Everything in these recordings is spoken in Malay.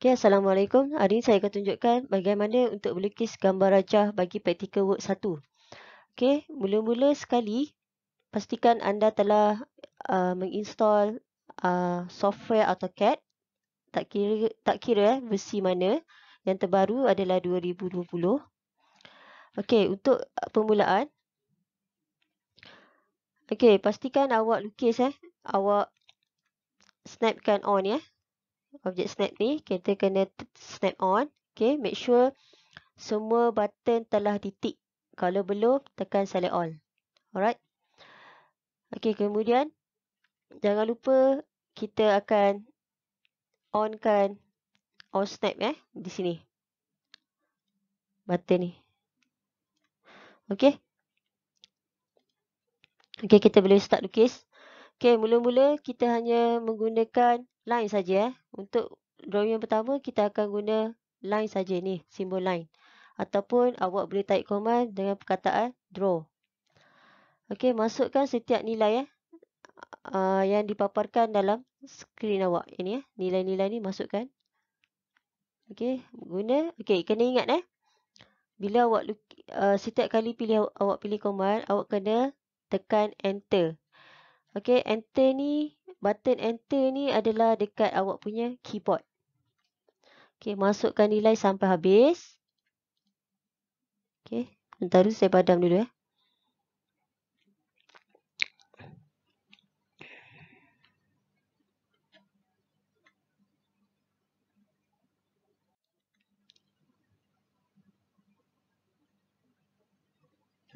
Okay, Assalamualaikum. Hari ini saya akan tunjukkan bagaimana untuk melukis gambar rajah bagi practical work 1. Okay, mula-mula sekali, pastikan anda telah uh, menginstall uh, software AutoCAD. Tak kira, tak kira eh, versi mana. Yang terbaru adalah 2020. Okay, untuk permulaan. Okay, pastikan awak lukis. eh, Awak snapkan on ya. Eh objek snap ni, kita kena snap on. Okay, make sure semua button telah ditik. Kalau belum, tekan select all. Alright. Okay, kemudian jangan lupa kita akan onkan all snap eh di sini. Button ni. Okay. Okay, kita boleh start lukis. Okay, mula-mula kita hanya menggunakan line saja eh. Untuk drawing yang pertama kita akan guna line saja ni, simbol line. Ataupun awak boleh type command dengan perkataan draw. Okey, masukkan setiap nilai eh. Uh, yang dipaparkan dalam skrin awak. Ini eh, nilai-nilai ni masukkan. Okey, guna okey, kena ingat eh. Bila awak uh, setiap kali pilih awak pilih command, awak kena tekan enter. Okay, enter ni, button enter ni adalah dekat awak punya keyboard. Okay, masukkan nilai sampai habis. Okay, bentar dulu saya padam dulu Eh.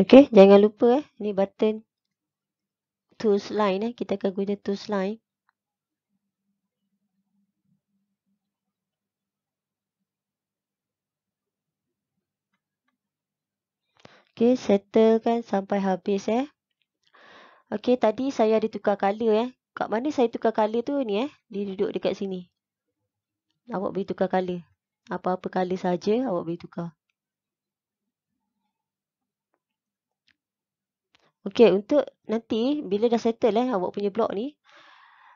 Okay, jangan lupa eh, ni button tools line eh. kita akan guna tools line okey settlekan sampai habis eh Okay, tadi saya ada tukar color eh kat mana saya tukar color tu ni eh dia duduk dekat sini awak boleh tukar color apa-apa color saja awak boleh tukar Okey, untuk nanti bila dah settle lah awak punya blog ni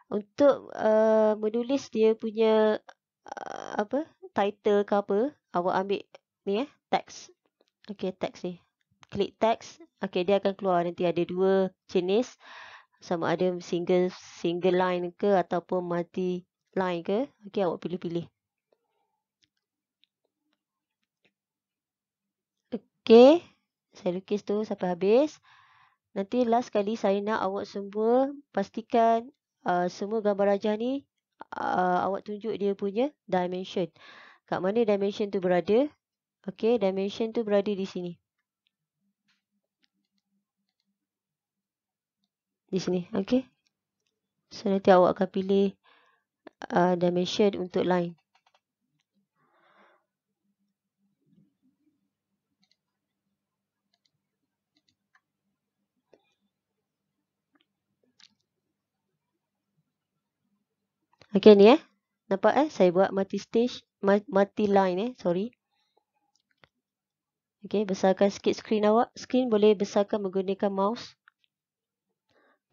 untuk uh, menulis dia punya uh, apa? title ke apa, awak ambil ni eh, text Okey, text ni. Klik text Okey, dia akan keluar nanti ada dua jenis sama ada single single line ke ataupun multi line ke. Okey, awak pilih-pilih. Okey, saya lukis tu sampai habis. Nanti last kali saya nak awak semua pastikan uh, semua gambar rajah ni uh, awak tunjuk dia punya dimension. Kat mana dimension tu berada? Okey, dimension tu berada di sini. Di sini, okey. So, nanti awak akan pilih uh, dimension untuk line. Okay ni eh. Nampak eh saya buat multi stage multi line eh sorry. Okay, besarkan sikit screen awak. Screen boleh besarkan menggunakan mouse.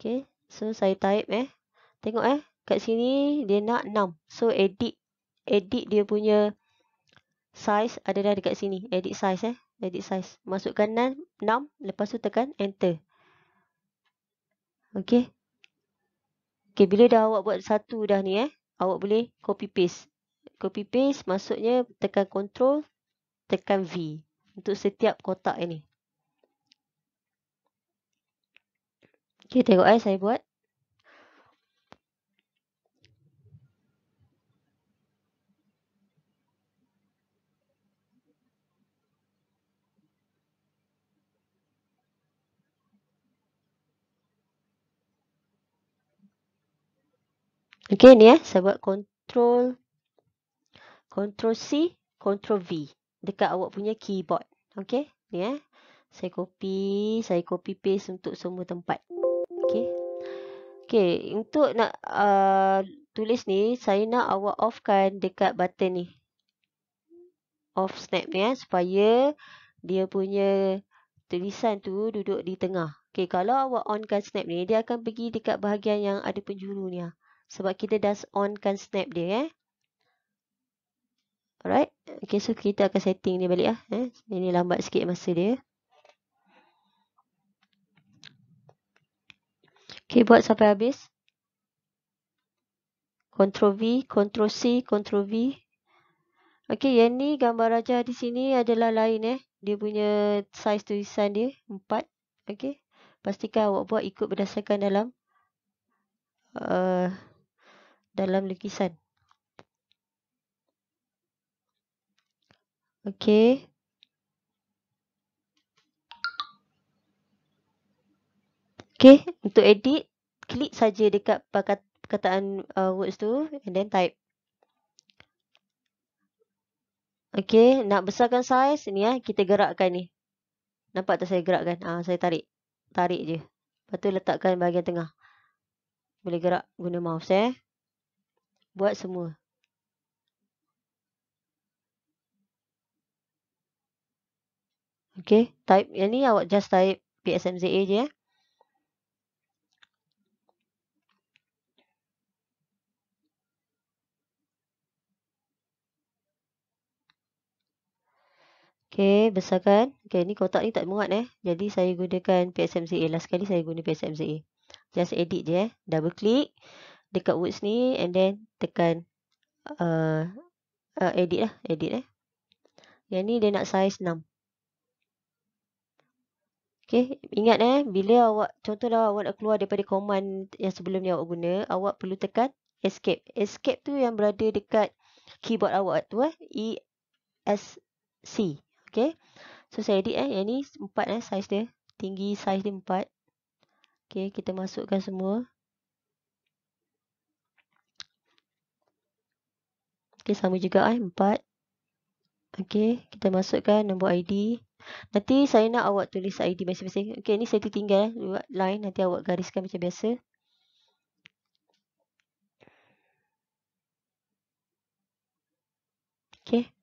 Okay. So saya type eh. Tengok eh kat sini dia nak 6. So edit edit dia punya size ada dah dekat sini. Edit size eh. Edit size. Masukkan 6 lepas tu tekan enter. Okay. Okay, bila dah awak buat satu dah ni eh, awak boleh copy paste. Copy paste maksudnya tekan control, tekan V untuk setiap kotak ini. Okay, tengok eh saya buat. Okay, ni eh. Saya buat control, control C, control V. Dekat awak punya keyboard. Okay, ni eh. Saya copy, saya copy paste untuk semua tempat. Okay. Okay, untuk nak uh, tulis ni, saya nak awak offkan dekat button ni. Off snap ni eh. Supaya dia punya tulisan tu duduk di tengah. Okay, kalau awak onkan snap ni, dia akan pergi dekat bahagian yang ada penjuru ni ah. Sebab kita dah onkan snap dia. Eh? Alright. Okay, so kita akan setting dia balik. Lah, eh? Ini lambat sikit masa dia. Okay, buat sampai habis. Ctrl V, Ctrl C, Ctrl V. Okay, yang ni gambar rajah di sini adalah lain eh. Dia punya size tulisan dia, empat. Okay. Pastikan awak buat ikut berdasarkan dalam. Uh, dalam lukisan. Okey. Okey, untuk edit, klik saja dekat perkataan uh, words tu and then type. Okey, nak besarkan size ni eh, kita gerakkan ni. Nampak tak saya gerakkan? Ah, saya tarik. Tarik je. Lepas tu letakkan bahagian tengah. Boleh gerak guna mouse eh. Buat semua. Okay. Type. Yang ni awak just type PSMZA je. Eh? Okay. Besarkan. Okay. Ni kotak ni tak muat eh. Jadi saya gunakan PSMZA. Last kali saya guna PSMZA. Just edit je eh. Double click. Double click dekat words ni and then tekan uh, uh, edit lah edit eh yang ni dia nak size 6 Okay. Ingat eh, bila awak, contohlah awak nak keluar daripada command yang sebelum ni awak guna, awak perlu tekan escape. Escape tu yang berada dekat keyboard awak tu eh, E-S-C. Okay, so saya edit eh, yang ni 4 eh, size dia, tinggi size dia 4. Okay, kita masukkan semua. Okey, sama juga eh. empat, Okey, kita masukkan nombor ID. Nanti saya nak awak tulis ID masing-masing. Okey, ni saya tertinggal eh. line. Nanti awak gariskan macam biasa. Okey.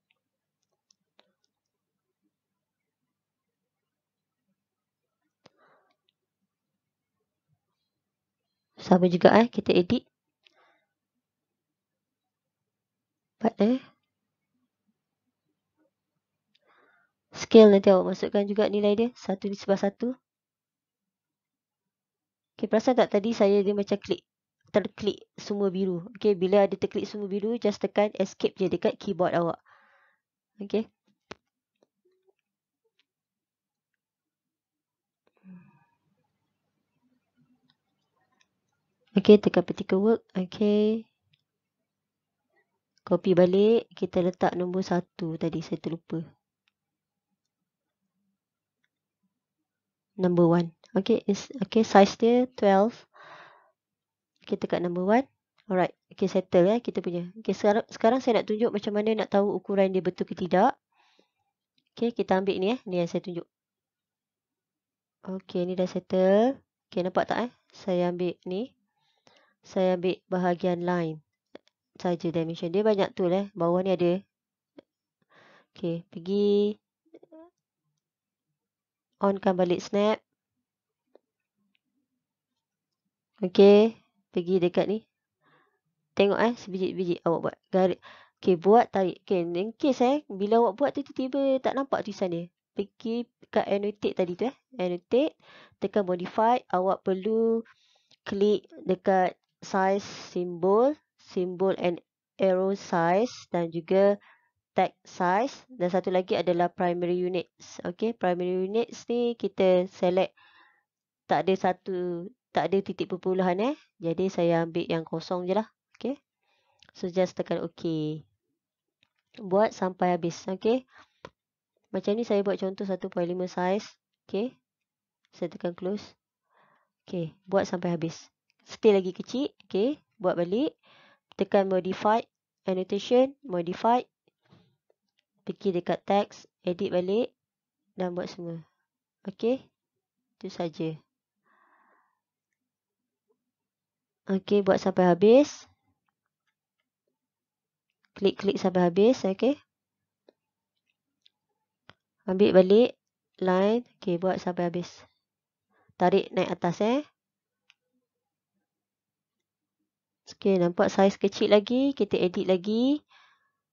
Sama juga eh. Kita edit. dapat eh. Scale nanti awak masukkan juga nilai dia. Satu di sebelah satu. Okay, perasan tak tadi saya dia macam klik. Terklik semua biru. Okay, bila ada terklik semua biru, just tekan escape je dekat keyboard awak. Okay. Okay, tekan petika work. Okay. Copy balik. Kita letak nombor satu. tadi. Saya terlupa. Number one. Okay. okay. Size dia 12. Kita kat number one. Alright. Okay. Settle ya. kita punya. Okay. Sekarang, sekarang saya nak tunjuk macam mana nak tahu ukuran dia betul ke tidak. Okay. Kita ambil ni ya, Ni yang saya tunjuk. Okay. Ni dah settle. Okay. Nampak tak eh. Saya ambil ni. Saya ambil bahagian line saja dimension. Dia banyak tool eh. Bawah ni ada. Okay. Pergi. Onkan balik snap. Okay. Pergi dekat ni. Tengok eh. Sebijik-bijik awak buat. Garik. Okay. Buat tarik. Okay. In case eh. Bila awak buat tu tiba-tiba tak nampak tulisan sana. Pergi kat annotate tadi tu eh. Annotate. Tekan modify. Awak perlu klik dekat size simbol simbol and arrow size dan juga tag size dan satu lagi adalah primary units. Okey, primary units ni kita select tak ada satu tak ada titik perpuluhan eh. Jadi saya ambil yang kosong je lah. Okey. So just tekan OK. Buat sampai habis. Okey. Macam ni saya buat contoh 1.5 size. Okey. Saya tekan close. Okey, buat sampai habis. Still lagi kecil. Okey, buat balik tekan modified annotation modified pergi dekat teks, edit balik dan buat semua okey itu saja okey buat sampai habis klik-klik sampai habis okey ambil balik line okey buat sampai habis tarik naik atas eh Okey, nampak saiz kecil lagi. Kita edit lagi.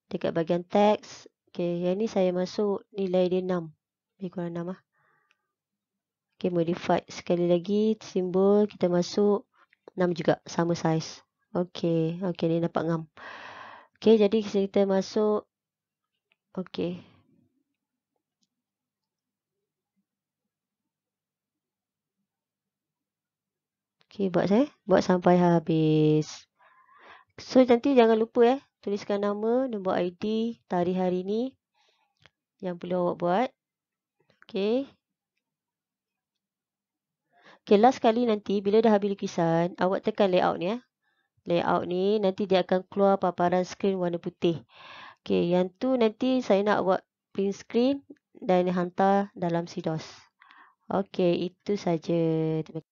Dekat bahagian teks. Okey, yang ni saya masuk nilai dia 6. Lebih kurang 6 lah. Okey, modify sekali lagi. Simbol kita masuk 6 juga. Sama saiz. Okey, okey ni nampak 6. Okey, jadi kita masuk. Okey. Okey, buat saya. Buat sampai habis. So, nanti jangan lupa eh. Tuliskan nama, nombor ID, tarikh hari ni. Yang perlu awak buat. Okey. Okey, last kali nanti bila dah habis lukisan, awak tekan layout ni eh. Layout ni nanti dia akan keluar paparan skrin warna putih. Okey, yang tu nanti saya nak buat print screen dan hantar dalam sidos. Okey, itu saja.